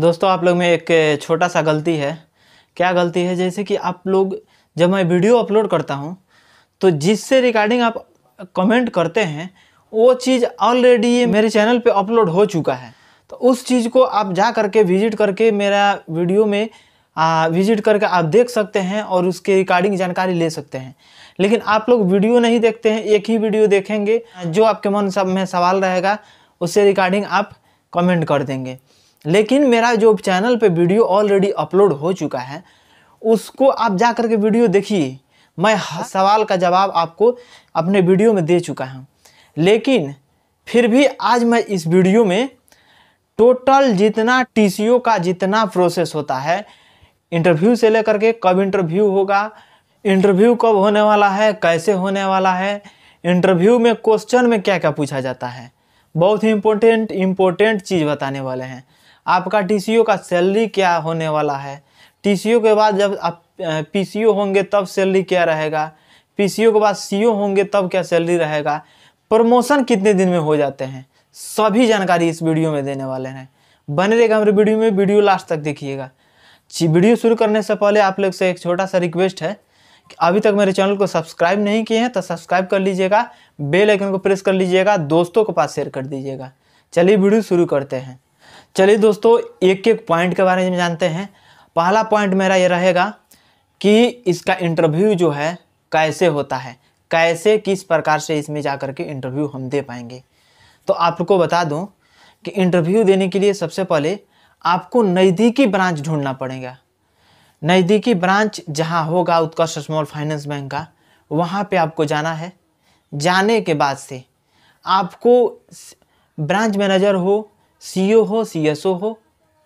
दोस्तों आप लोग में एक छोटा सा गलती है क्या गलती है जैसे कि आप लोग जब मैं वीडियो अपलोड करता हूँ तो जिससे रिगार्डिंग आप कमेंट करते हैं वो चीज़ ऑलरेडी मेरे चैनल पे अपलोड हो चुका है तो उस चीज़ को आप जा करके विजिट करके मेरा वीडियो में आ, विजिट करके आप देख सकते हैं और उसके रिकॉर्डिंग जानकारी ले सकते हैं लेकिन आप लोग वीडियो नहीं देखते हैं एक ही वीडियो देखेंगे जो आपके मन सब में सवाल रहेगा उससे रिकॉर्डिंग आप कमेंट कर देंगे लेकिन मेरा जो चैनल पे वीडियो ऑलरेडी अपलोड हो चुका है उसको आप जा करके वीडियो देखिए मैं हर हाँ। सवाल का जवाब आपको अपने वीडियो में दे चुका हूँ लेकिन फिर भी आज मैं इस वीडियो में टोटल जितना टी का जितना प्रोसेस होता है इंटरव्यू से लेकर के कब इंटरव्यू होगा इंटरव्यू कब होने वाला है कैसे होने वाला है इंटरव्यू में क्वेश्चन में क्या क्या पूछा जाता है बहुत ही इम्पोर्टेंट इम्पोर्टेंट चीज़ बताने वाले हैं आपका टी का सैलरी क्या होने वाला है टी के बाद जब आप पी होंगे तब सैलरी क्या रहेगा पी के बाद सी होंगे तब क्या सैलरी रहेगा प्रमोशन कितने दिन में हो जाते हैं सभी जानकारी इस वीडियो में देने वाले हैं बने रहेगा हमारे वीडियो में वीडियो लास्ट तक देखिएगा वीडियो शुरू करने से पहले आप लोग से एक छोटा सा रिक्वेस्ट है कि अभी तक मेरे चैनल को सब्सक्राइब नहीं किए हैं तो सब्सक्राइब कर लीजिएगा बेल आइकन को प्रेस कर लीजिएगा दोस्तों के पास शेयर कर दीजिएगा चलिए वीडियो शुरू करते हैं चलिए दोस्तों एक एक पॉइंट के बारे में जानते हैं पहला पॉइंट मेरा ये रहेगा कि इसका इंटरव्यू जो है कैसे होता है कैसे किस प्रकार से इसमें जा कर के इंटरव्यू हम दे पाएंगे तो आपको बता दूं कि इंटरव्यू देने के लिए सबसे पहले आपको नज़दीकी ब्रांच ढूंढना पड़ेगा नज़दीकी ब्रांच जहां होगा उत्कर्ष स्मॉल फाइनेंस बैंक का वहां पे आपको जाना है जाने के बाद से आपको ब्रांच मैनेजर हो सी हो सी हो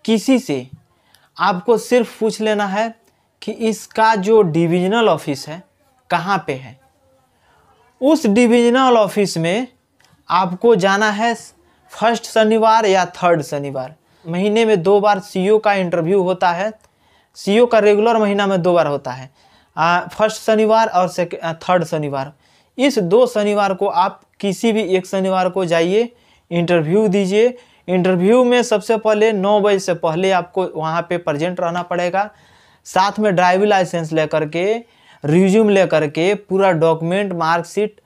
किसी से आपको सिर्फ पूछ लेना है कि इसका जो डिविजनल ऑफिस है कहाँ पे है उस डिविजनल ऑफिस में आपको जाना है फर्स्ट शनिवार या थर्ड शनिवार महीने में दो बार सीईओ का इंटरव्यू होता है सीईओ का रेगुलर महीना में दो बार होता है फर्स्ट शनिवार और थर्ड शनिवार इस दो शनिवार को आप किसी भी एक शनिवार को जाइए इंटरव्यू दीजिए इंटरव्यू में सबसे पहले नौ बजे से पहले आपको वहाँ पे प्रजेंट रहना पड़ेगा साथ में ड्राइविंग लाइसेंस लेकर के रिज्यूम लेकर के पूरा document marksheet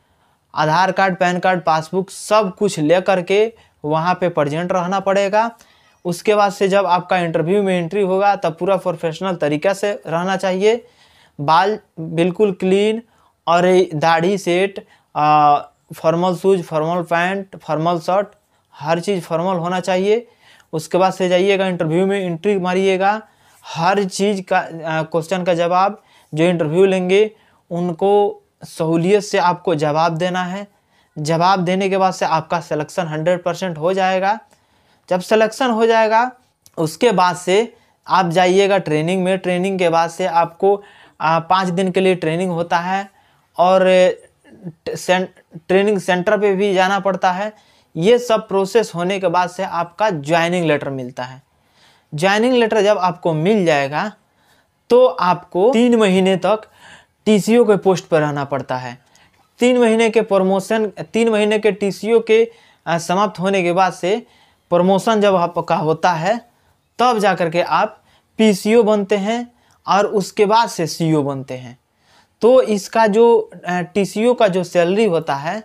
Aadhaar card PAN card passbook सब कुछ लेकर के वहाँ पे प्रजेंट रहना पड़ेगा उसके बाद से जब आपका इंटरव्यू में एंट्री होगा तब पूरा प्रोफेशनल तरीका से रहना चाहिए बाल बिल्कुल क्लीन और दाढ़ी set formal shoes formal pant formal shirt हर चीज़ फॉर्मल होना चाहिए उसके बाद से जाइएगा इंटरव्यू में इंट्री मारिएगा हर चीज़ का क्वेश्चन का जवाब जो इंटरव्यू लेंगे उनको सहूलियत से आपको जवाब देना है जवाब देने के बाद से आपका सिलेक्शन हंड्रेड परसेंट हो जाएगा जब सिलेक्शन हो जाएगा उसके बाद से आप जाइएगा ट्रेनिंग में ट्रेनिंग के बाद से आपको पाँच दिन के लिए ट्रेनिंग होता है और ट्रेनिंग सेंटर पे भी जाना पड़ता है ये सब प्रोसेस होने के बाद से आपका ज्वाइनिंग लेटर मिलता है ज्वाइनिंग लेटर जब आपको मिल जाएगा तो आपको तीन महीने तक टी के पोस्ट पर रहना पड़ता है तीन महीने के प्रमोशन तीन महीने के टी के समाप्त होने के बाद से प्रमोशन जब आपका होता है तब जा कर के आप पी बनते हैं और उसके बाद से सी बनते हैं तो इसका जो टी का जो सैलरी होता है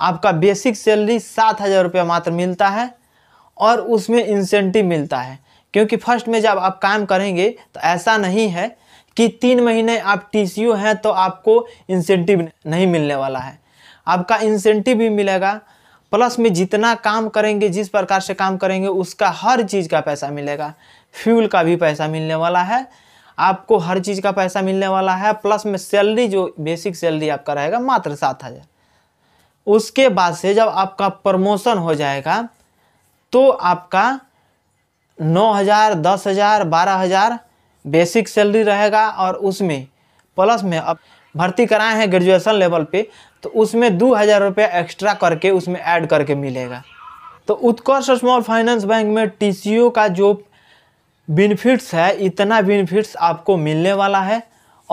आपका बेसिक सैलरी सात हज़ार रुपया मात्र मिलता है और उसमें इंसेंटिव मिलता है क्योंकि फर्स्ट में जब आप काम करेंगे तो ऐसा नहीं है कि तीन महीने आप टी हैं तो आपको इंसेंटिव नहीं मिलने वाला है आपका इंसेंटिव भी मिलेगा प्लस में जितना काम करेंगे जिस प्रकार से काम करेंगे उसका हर चीज़ का पैसा मिलेगा फ्यूल का भी पैसा मिलने वाला है आपको हर चीज़ का पैसा मिलने वाला है प्लस में सैलरी जो बेसिक सैलरी आपका रहेगा मात्र सात हज़ार उसके बाद से जब आपका प्रमोशन हो जाएगा तो आपका नौ हज़ार दस हज़ार बारह हज़ार बेसिक सैलरी रहेगा और उसमें प्लस में अब भर्ती कराए हैं ग्रेजुएशन लेवल पे तो उसमें दो हज़ार रुपया एक्स्ट्रा करके उसमें ऐड करके मिलेगा तो उत्कर्ष स्मॉल फाइनेंस बैंक में टी का जो बेनिफिट्स है इतना बेनिफिट्स आपको मिलने वाला है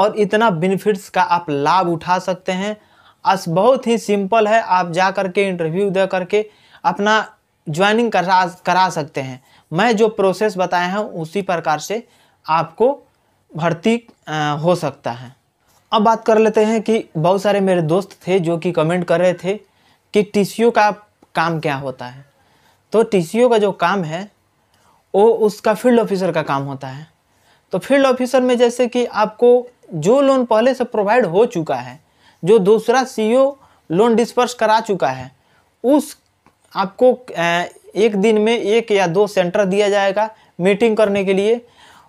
और इतना बेनिफिट्स का आप लाभ उठा सकते हैं आज बहुत ही सिंपल है आप जा करके इंटरव्यू दे करके अपना ज्वाइनिंग करा करा सकते हैं मैं जो प्रोसेस बताया हूँ उसी प्रकार से आपको भर्ती हो सकता है अब बात कर लेते हैं कि बहुत सारे मेरे दोस्त थे जो कि कमेंट कर रहे थे कि टी का काम क्या होता है तो टी का जो काम है वो उसका फील्ड ऑफिसर का काम होता है तो फील्ड ऑफिसर में जैसे कि आपको जो लोन पहले से प्रोवाइड हो चुका है जो दूसरा सीओ लोन डिस्पर्स करा चुका है उस आपको एक दिन में एक या दो सेंटर दिया जाएगा मीटिंग करने के लिए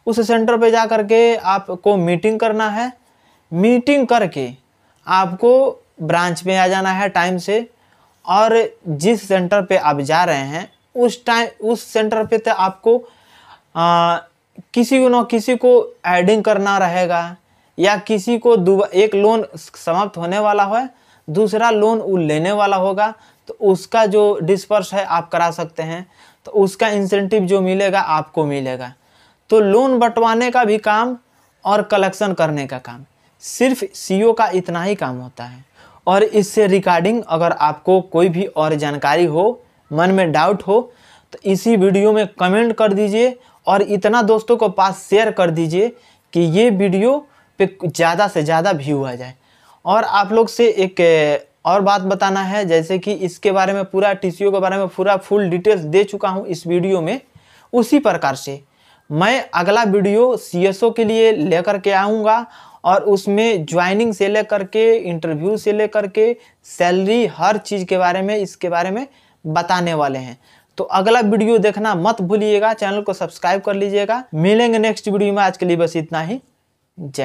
उस सेंटर पे जा करके आपको मीटिंग करना है मीटिंग करके आपको ब्रांच में आ जाना है टाइम से और जिस सेंटर पे आप जा रहे हैं उस टाइम उस सेंटर पे तो आपको आ, किसी को ना किसी को एडिंग करना रहेगा या किसी को एक लोन समाप्त होने वाला है दूसरा लोन वो लेने वाला होगा तो उसका जो डिस्पर्स है आप करा सकते हैं तो उसका इंसेंटिव जो मिलेगा आपको मिलेगा तो लोन बंटवाने का भी काम और कलेक्शन करने का काम सिर्फ सीईओ e का इतना ही काम होता है और इससे रिकॉर्डिंग अगर आपको कोई भी और जानकारी हो मन में डाउट हो तो इसी वीडियो में कमेंट कर दीजिए और इतना दोस्तों को पास शेयर कर दीजिए कि ये वीडियो पे ज़्यादा से ज़्यादा व्यू आ जाए और आप लोग से एक और बात बताना है जैसे कि इसके बारे में पूरा टी के बारे में पूरा फुल डिटेल्स दे चुका हूँ इस वीडियो में उसी प्रकार से मैं अगला वीडियो सी के लिए लेकर के आऊँगा और उसमें ज्वाइनिंग से लेकर के इंटरव्यू से लेकर के सैलरी हर चीज़ के बारे में इसके बारे में बताने वाले हैं तो अगला वीडियो देखना मत भूलिएगा चैनल को सब्सक्राइब कर लीजिएगा मिलेंगे नेक्स्ट वीडियो में आज के लिए बस इतना ही जय